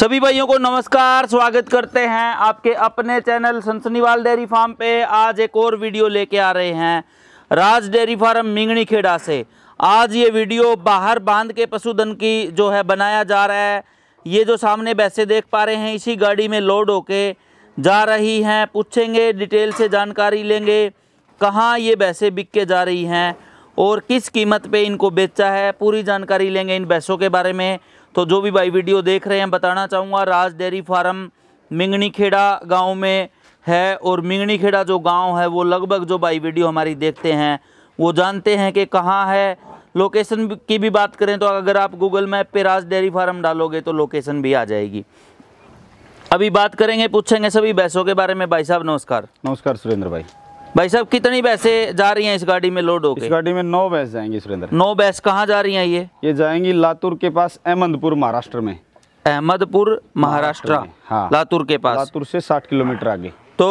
सभी भाइयों को नमस्कार स्वागत करते हैं आपके अपने चैनल सनसनीवाल डेयरी फार्म पे आज एक और वीडियो लेके आ रहे हैं राज डेयरी फार्म मिंगनी खेड़ा से आज ये वीडियो बाहर बांध के पशुधन की जो है बनाया जा रहा है ये जो सामने वैसे देख पा रहे हैं इसी गाड़ी में लोड होके जा रही हैं पूछेंगे डिटेल से जानकारी लेंगे कहाँ ये वैसे बिक के जा रही हैं और किस कीमत पे इनको बेचा है पूरी जानकारी लेंगे इन भैंसों के बारे में तो जो भी भाई वीडियो देख रहे हैं बताना चाहूँगा राज डेयरी फार्म मिंगनी खेड़ा गाँव में है और मिंगनी खेड़ा जो गाँव है वो लगभग जो भाई वीडियो हमारी देखते हैं वो जानते हैं कि कहाँ है लोकेशन की भी बात करें तो अगर आप गूगल मैप पे राज डेयरी फार्म डालोगे तो लोकेशन भी आ जाएगी अभी बात करेंगे पूछेंगे सभी भैंसों के बारे में भाई साहब नमस्कार नमस्कार सुरेंद्र भाई भाई साहब कितनी बैसे जा रही हैं इस गाड़ी में लोड होकर इस गाड़ी में नौ बैस जाएंगी सुरेंद्र नौ बैस कहाँ जा रही हैं ये ये जाएंगी लातूर के पास अहमदपुर महाराष्ट्र में अहमदपुर महाराष्ट्र हाँ लातूर के पास लातूर से साठ किलोमीटर आगे तो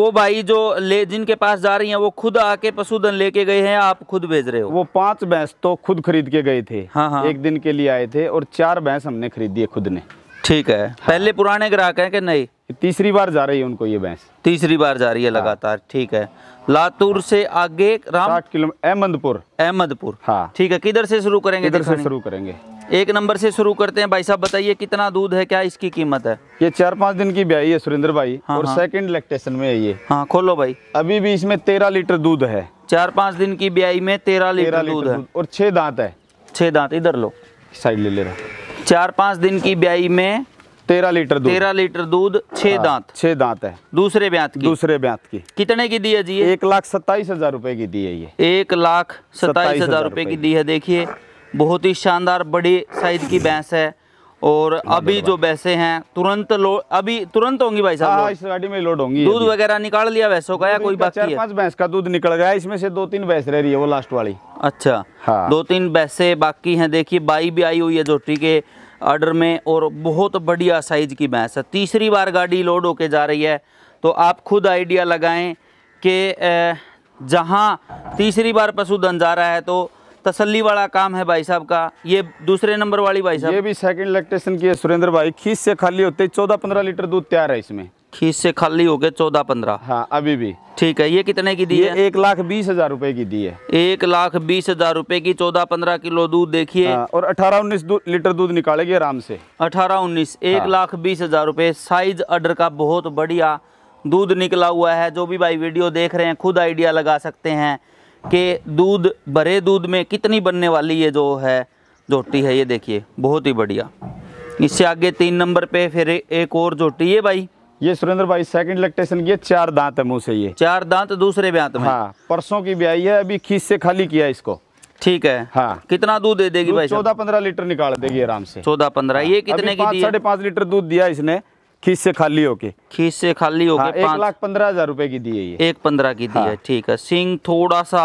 वो भाई जो ले जिनके पास जा रही हैं वो खुद आके पशुधन लेके गए हैं आप खुद भेज रहे हो वो पांच भैंस तो खुद खरीद के गए थे हाँ हाँ एक दिन के लिए आए थे और चार भैंस हमने खरीदी है खुद ने ठीक है हाँ। पहले पुराने ग्राहक हैं कि नहीं तीसरी बार जा रही है उनको ये भैंस तीसरी बार जा रही है हाँ। लगातार ठीक है लातूर से आगे राम साठ किलोमीटर अहमदपुर अहमदपुर हाँ ठीक है किधर से शुरू करेंगे किधर से शुरू करेंगे एक नंबर से शुरू करते हैं भाई साहब बताइए कितना दूध है क्या इसकी कीमत है ये चार पाँच दिन की ब्याई है सुरेंद्र भाई हाँ, और हाँ। सेकंड लैक्टेशन में है ये हाँ खोलो भाई अभी भी इसमें तेरह लीटर दूध है चार पाँच दिन की ब्याई में तेरह लीटर दूध है और छह दांत है छह दांत इधर लो साइड ले ले रहा चार पाँच दिन की ब्याई में तेरह लीटर दूध तेरह लीटर दूध छह हाँ, दांत छह दांत है दूसरे ब्यात की दूसरे ब्यात की कितने की दी है जी एक लाख सत्ताईस हजार रूपए की दी है ये एक लाख सत्ताईस हजार रुपए की दी है देखिए बहुत ही शानदार बड़ी साइज की भैंस है और अभी जो भैंसे हैं तुरंत लो अभी तुरंत होंगी भाई साहब हाँ, इस गाड़ी में लोड होंगी दूध वगैरह निकाल लिया भैंसों का या कोई बाकी है पांच भैंस का दूध निकल गया इसमें से दो तीन भैंस रह रही है वो लास्ट वाली अच्छा हाँ। दो तीन भैंसे बाकी हैं देखिए बाई भी आई हुई है जोटी के ऑर्डर में और बहुत बढ़िया साइज़ की भैंस है तीसरी बार गाड़ी लोड होके जा रही है तो आप खुद आइडिया लगाएं कि जहाँ तीसरी बार पशुधन जा रहा है तो तसल्ली वाला काम है भाई साहब का ये दूसरे नंबर वाली भाई साहब ये भी सेकंड इलेक्ट्रेशन की है सुरेंद्र भाई खीस से खाली होते चौदह पंद्रह लीटर दूध तैयार है इसमें खींच से खाली हो गए चौदह पंद्रह हाँ अभी भी ठीक है ये कितने की दी ये है एक लाख बीस हजार रूपए की दी है एक लाख बीस हजार रूपए की चौदह पंद्रह किलो दूध देखिए हाँ, और अठारह उन्नीस लीटर दूध निकालेगी आराम से अठारह उन्नीस एक हाँ। लाख बीस हजार रूपए साइज अर्डर का बहुत बढ़िया दूध निकला हुआ है जो भी भाई वीडियो देख रहे हैं खुद आइडिया लगा सकते हैं कि दूध भरे दूध में कितनी बनने वाली ये जो है जोटी है ये देखिए बहुत ही बढ़िया इससे आगे तीन नंबर पे फिर एक और जोटी है भाई ये सुरेंद्र भाई सेकंड इलेक्टेशन की चार दांत है मुंह से ये चार दांत दूसरे ब्यांत में हाँ परसों की ब्याई है अभी खीस से खाली किया इसको ठीक है हाँ कितना दूध दे देगी भाई चौदह पंद्रह लीटर निकाल देगी आराम से चौदह पंद्रह हाँ। ये कितने की साढ़े पांच लीटर दूध दिया इसने खीस से खाली होके खीस से खाली होके हाँ, एक लाख पंद्रह हजार रुपए की दी है ये एक पंद्रह की दी है हाँ। ठीक है सिंह थोड़ा सा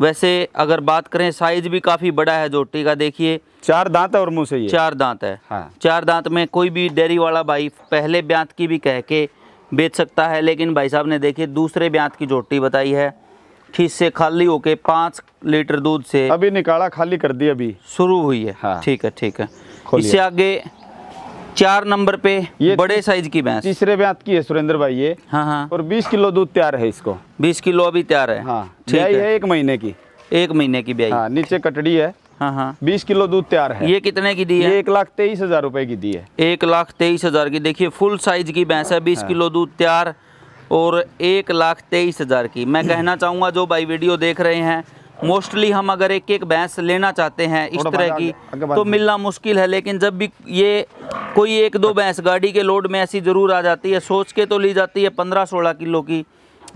वैसे अगर बात करें साइज भी काफ़ी बड़ा है जोटी का देखिए चार दांत है और मुंह से ये चार दांत है हाँ। चार दांत में कोई भी डेयरी वाला भाई पहले ब्यांत की भी कह के बेच सकता है लेकिन भाई साहब ने देखिए दूसरे ब्यांत की जोटी बताई है खीस से खाली होके पांच लीटर दूध से अभी निकाला खाली कर दी अभी शुरू हुई है हाँ। ठीक है ठीक है इससे आगे चार नंबर पे ये बड़े साइज की भैंस तीसरे ब्यात की है सुरेंद्र भाई ये हाँ हाँ और बीस किलो दूध तैयार है इसको बीस किलो अभी तैयार है हाँ, ठीक हाँ, है एक महीने की एक महीने की ब्याई हाँ नीचे कटड़ी है हाँ हाँ बीस किलो दूध तैयार है ये कितने की दी है एक लाख तेईस हजार रूपए की दी है एक लाख तेईस हजार की देखिए फुल साइज की भैंस है बीस हाँ। किलो दूध तैयार और एक लाख तेईस हजार की मैं कहना चाहूंगा जो भाई वीडियो देख रहे हैं मोस्टली हम अगर एक एक भैंस लेना चाहते हैं इस तरह की तो मिलना मुश्किल है लेकिन जब भी ये कोई एक दो भैंस गाड़ी के लोड में ऐसी ज़रूर आ जाती है सोच के तो ली जाती है पंद्रह सोलह किलो की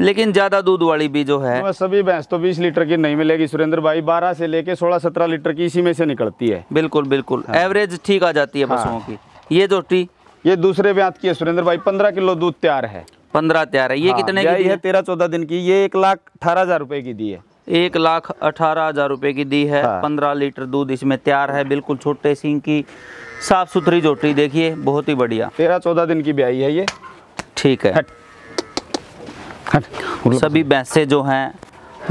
लेकिन ज्यादा दूध वाली भी जो है तो सभी भैंस तो बीस लीटर की नहीं मिलेगी सुरेंद्र भाई बारह से लेके सोलह सत्रह लीटर की इसी में से निकलती है बिल्कुल बिल्कुल हाँ। एवरेज ठीक आ जाती है पशुओं हाँ। की ये जो टी ये दूसरे ब्यात की है सुरेंद्र भाई पंद्रह किलो दूध तैयार है पंद्रह तैयार है ये हाँ, कितने की है तेरह चौदह दिन की ये एक लाख अठारह हजार रुपए की दी है एक लाख अठारह हजार रुपए की दी है हाँ। पंद्रह लीटर दूध इसमें तैयार है बिल्कुल छोटे सिंह की साफ सुथरी जोटी देखिए बहुत ही बढ़िया तेरह चौदह दिन की ब्याई है ये ठीक है हट, हट, सभी भैंसे जो हैं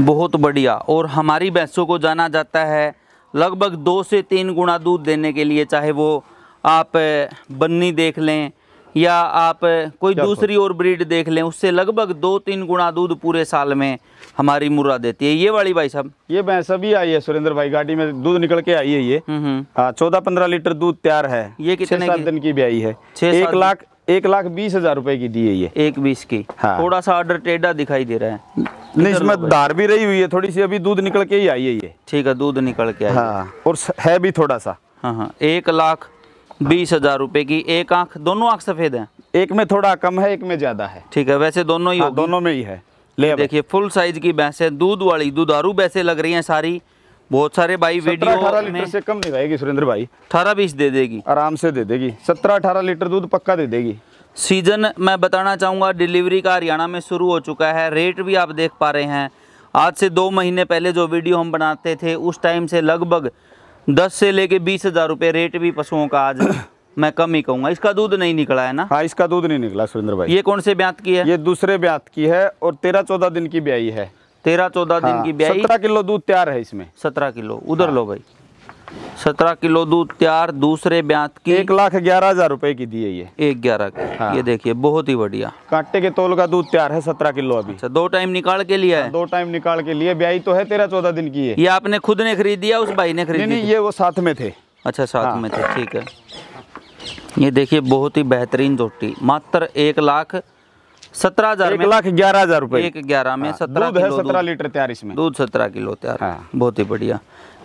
बहुत बढ़िया और हमारी भैंसों को जाना जाता है लगभग दो से तीन गुना दूध देने के लिए चाहे वो आप बन्नी देख लें या आप कोई दूसरी और ब्रीड देख लें उससे लगभग दो तीन गुना दूध पूरे साल में हमारी मुर्रा देती है ये वाली भाई साहब ये भैंस अभी आई है सुरेंद्र भाई गाड़ी में दूध निकल के आई है ये हम्म, हम्म। हाँ, चौदह पंद्रह लीटर दूध तैयार है ये कितने की? दिन की भी आई है एक लाख एक लाख बीस हजार रुपए की दी है ये एक बीस की हाँ। थोड़ा सा ऑर्डर टेढ़ा दिखाई दे रहा है नहीं इसमें धार भी रही हुई है थोड़ी सी अभी दूध निकल के ही आई है ये ठीक है दूध निकल के हाँ, और है भी थोड़ा सा हाँ हाँ एक लाख बीस हजार रूपए की एक आंख दोनों आंख सफेद है एक में थोड़ा कम है एक में ज्यादा है ठीक है वैसे दोनों ही हाँ, दोनों में ही है ले देखिए फुल साइज की भैंसें दूध वाली दुधारू भैंसें लग रही हैं सारी बहुत सारे भाई वीडियो लीटर से कम नहीं रहेगी सुरेंद्र भाई अठारह बीस दे देगी आराम से दे देगी सत्रह अठारह लीटर दूध पक्का दे देगी सीजन मैं बताना चाहूंगा डिलीवरी का हरियाणा में शुरू हो चुका है रेट भी आप देख पा रहे हैं आज से दो महीने पहले जो वीडियो हम बनाते थे उस टाइम से लगभग दस से लेके बीस हजार रूपए रेट भी पशुओं का आज मैं कम ही कहूंगा इसका दूध नहीं निकला है ना हाँ इसका दूध नहीं निकला सुरेंद्र भाई ये कौन से ब्यात की है ये दूसरे ब्यात की है और तेरह चौदह दिन की ब्याई है तेरह चौदह हाँ, दिन की ब्याई सत्रह किलो दूध तैयार है इसमें सत्रह किलो उधर हाँ, लो भाई सत्रह किलो दूध तैयार दूसरे ब्यात की एक लाख ग्यारह हजार रूपए की दी है ये एक ग्यारह हाँ। ये देखिए बहुत ही बढ़िया कांटे के तोल का दूध तैयार है सत्रह किलो अभी अच्छा दो टाइम निकाल के लिए है हाँ, दो टाइम निकाल के लिए ब्याई तो है तेरह चौदह दिन की है ये आपने खुद ने खरीदी उस भाई ने खरीदी ये वो साथ में थे अच्छा साथ हाँ। में थे ठीक है ये देखिए बहुत ही बेहतरीन रोटी मात्र एक लाख सत्रह हजार एक लाख ग्यारह हजार रूपए एक ग्यारह में हाँ, सत्रह सत्रह लीटर तैयार इसमें दूध सत्रह किलो तैयार बहुत ही बढ़िया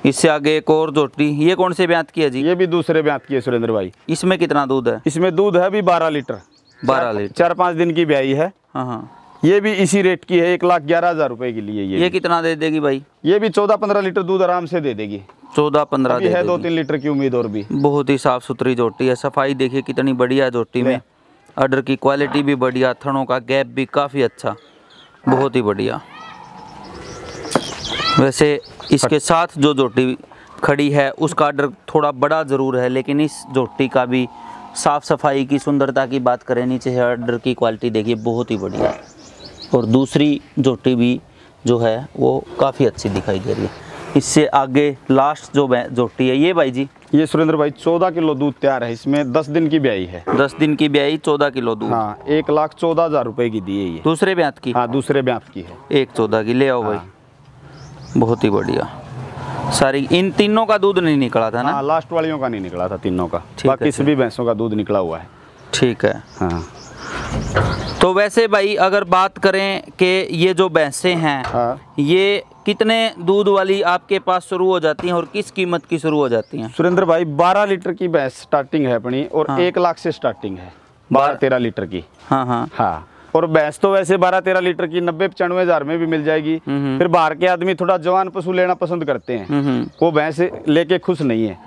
इससे आगे एक और जोटी ये कौन से ब्यात की है जी ये भी दूसरे ब्यात की है सुरेंद्र भाई इसमें कितना दूध है इसमें दूध है अभी बारह लीटर बारह लीटर चार पाँच दिन की ब्याई है हाँ, हाँ ये भी इसी रेट की है एक लाख ग्यारह हजार रुपए के लिए ये ये कितना दे देगी भाई ये भी चौदह पंद्रह लीटर दूध आराम से दे देगी चौदह पंद्रह दे है दो तीन लीटर की उम्मीद और भी बहुत ही साफ सुथरी जोटी है सफाई देखिए कितनी बढ़िया जोटी में अर्डर की क्वालिटी भी बढ़िया थनों का गैप भी काफ़ी अच्छा बहुत ही बढ़िया वैसे इसके साथ जो जोटी खड़ी है उसका आर्डर थोड़ा बड़ा ज़रूर है लेकिन इस जोटी का भी साफ़ सफाई की सुंदरता की बात करें नीचे आर्डर की क्वालिटी देखिए बहुत ही बढ़िया है और दूसरी जोटी भी जो है वो काफ़ी अच्छी दिखाई दे रही है इससे आगे लास्ट जो जोटी है ये भाई जी ये सुरेंद्र भाई चौदह किलो दूध तैयार है इसमें दस दिन की ब्याई है दस दिन की ब्याई चौदह किलो दूध हाँ एक लाख चौदह हजार रुपए की दी है ये दूसरे ब्यात की हाँ दूसरे ब्यात की है एक चौदह की ले आओ हाँ। भाई हाँ। बहुत ही बढ़िया सारी इन तीनों का दूध नहीं निकला था ना लास्ट हाँ, वालियों का नहीं निकला था तीनों का बाकी सभी भैंसों का दूध निकला हुआ है ठीक है हाँ तो वैसे भाई अगर बात करें कि ये जो भैंसे हैं हाँ। ये कितने दूध वाली आपके पास शुरू हो जाती हैं और किस कीमत की शुरू हो जाती हैं सुरेंद्र भाई 12 लीटर की भैंस स्टार्टिंग है अपनी और हाँ। एक लाख से स्टार्टिंग है बारह तेरह लीटर की हाँ हाँ हाँ और भैंस तो वैसे बारह तेरह लीटर की नब्बे पचानवे हजार में भी मिल जाएगी हम्म, हम्म। फिर बाहर के आदमी थोड़ा जवान पशु लेना पसंद करते हैं हम्म, वो भैंस लेके खुश नहीं है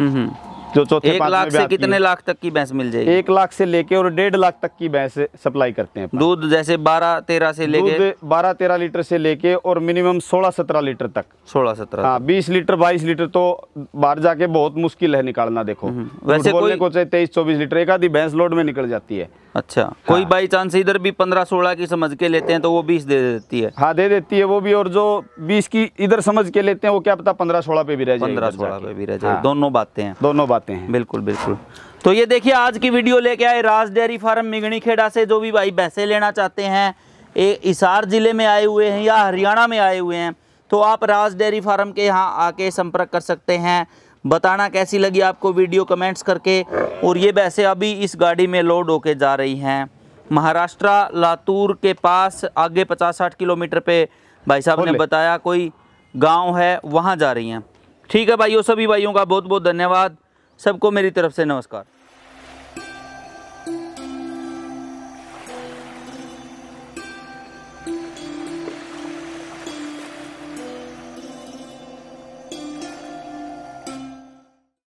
जो चौथे एक लाख से कितने लाख तक की भैंस मिल जाएगी एक लाख से लेके और डेढ़ लाख तक की भैंस सप्लाई करते हैं दूध जैसे बारह तेरह से लेके बारह तेरह लीटर से लेके और मिनिमम सोलह सत्रह लीटर तक सोलह सत्रह हाँ बीस लीटर बाईस लीटर तो बाहर जाके बहुत मुश्किल है निकालना देखो हम्म, वैसे बोलने को चाहे तेईस चौबीस लीटर एक आधी भैंस लोड में निकल जाती है अच्छा हाँ। कोई बाई चांस इधर भी पंद्रह सोलह की समझ के लेते हैं तो वो बीस दे देती है हाँ दे देती है वो भी और जो बीस की इधर समझ के लेते हैं वो क्या पता पंद्रह सोलह पे भी रह जाए पंद्रह सोलह पे भी रह जाए हाँ। दोनों बातें हैं दोनों बात पाते हैं बिल्कुल बिल्कुल तो ये देखिए आज की वीडियो लेके आए राज डेयरी फार्म मिगनी खेड़ा से जो भी भाई भैंसे लेना चाहते हैं हिसार ज़िले में आए हुए हैं या हरियाणा में आए हुए हैं तो आप राज डेयरी फार्म के यहाँ आके संपर्क कर सकते हैं बताना कैसी लगी आपको वीडियो कमेंट्स करके और ये भैंसे अभी इस गाड़ी में लोड होके जा रही हैं महाराष्ट्र लातूर के पास आगे पचास साठ किलोमीटर पे भाई साहब ने बताया कोई गांव है वहाँ जा रही हैं ठीक है भाइयों सभी भाइयों का बहुत बहुत धन्यवाद सबको मेरी तरफ से नमस्कार